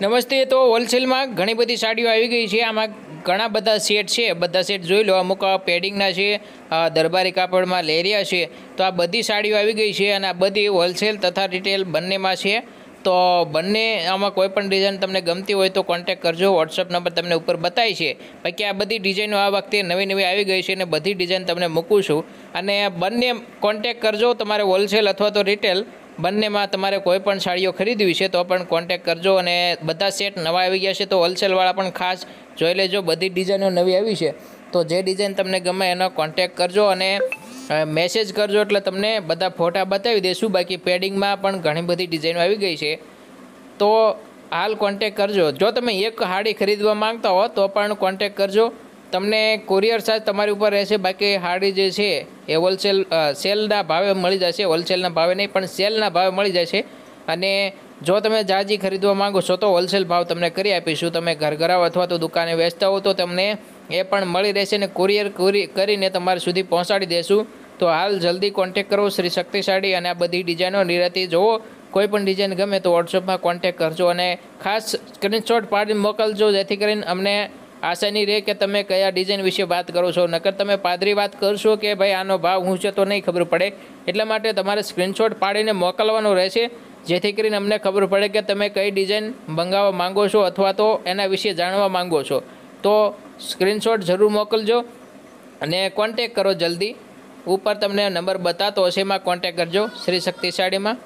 નમસ્તે તો હોલસેલમાં ઘણી બધી સાડીઓ આવી ગઈ છે આમાં ઘણા બધા સેટ છે બધા સેટ જોઈ લો અમુક પેડિંગના છે દરબારી કાપડમાં લેરિયા છે તો આ બધી સાડીઓ આવી ગઈ છે અને આ બધી હોલસેલ તથા રિટેલ બંનેમાં છે તો બંને આમાં કોઈ પણ ડિઝાઇન તમને ગમતી હોય તો કોન્ટેક કરજો વોટ્સઅપ નંબર તમને ઉપર બતાવી છે બાકી આ બધી ડિઝાઇનો આ વખતે નવી નવી આવી ગઈ છે અને બધી ડિઝાઇન તમને મૂકું છું અને બંને કોન્ટેક કરજો તમારે હોલસેલ અથવા તો રિટેલ બંનેમાં તમારે કોઈ પણ સાડીઓ ખરીદવી છે તો પણ કોન્ટેક કરજો અને બધા સેટ નવા આવી ગયા છે તો હોલસેલવાળા પણ ખાસ જોઈ લેજો બધી ડિઝાઇનો નવી આવી છે તો જે ડિઝાઇન તમને ગમે એનો કોન્ટેક કરજો અને મેસેજ કરજો એટલે તમને બધા ફોટા બતાવી દઈશું બાકી પેડિંગમાં પણ ઘણી બધી ડિઝાઇનો આવી ગઈ છે તો હાલ કોન્ટેક કરજો જો તમે એક હાડી ખરીદવા માંગતા હો તો પણ કોન્ટેક કરજો તમને કુરિયર ચાર્જ તમારી ઉપર રહેશે બાકી હાડી જે છે એ હોલસેલ સેલના ભાવે મળી જશે હોલસેલના ભાવે નહીં પણ સેલના ભાવે મળી જશે અને જો તમે જાજી ખરીદવા માગો છો તો હોલસેલ ભાવ તમને કરી આપીશું તમે ઘર ઘરાવ અથવા તો દુકાને વેચતા હો તો તમને એ પણ મળી રહેશે અને કોરિયર કરીને તમારા સુધી પહોંચાડી દેશું તો હાલ જલ્દી કોન્ટેક કરો શ્રી શક્તિશાળી અને આ બધી ડિઝાઇનો નિરાતી જુઓ કોઈ પણ ડિઝાઇન ગમે તો વોટ્સઅપમાં કોન્ટેક કરજો અને ખાસ સ્ક્રીનશોટ પાડીને મોકલજો જેથી કરીને અમને આશાની રહે કે તમે કયા ડિઝાઇન વિશે વાત કરો છો નકર તમે પાદરી વાત કરશો કે ભાઈ આનો ભાવ હું છે તો નહીં ખબર પડે એટલા માટે તમારે સ્ક્રીનશોટ પાડીને મોકલવાનો રહેશે જેથી કરીને અમને ખબર પડે કે તમે કઈ ડિઝાઇન મંગાવવા માગો છો અથવા તો એના વિશે જાણવા માગો છો તો સ્ક્રીનશોટ જરૂર મોકલજો અને કોન્ટેક કરો જલ્દી ઉપર તમને નંબર બતાતો હશે એમાં કોન્ટેક કરજો શ્રી શક્તિશાળીમાં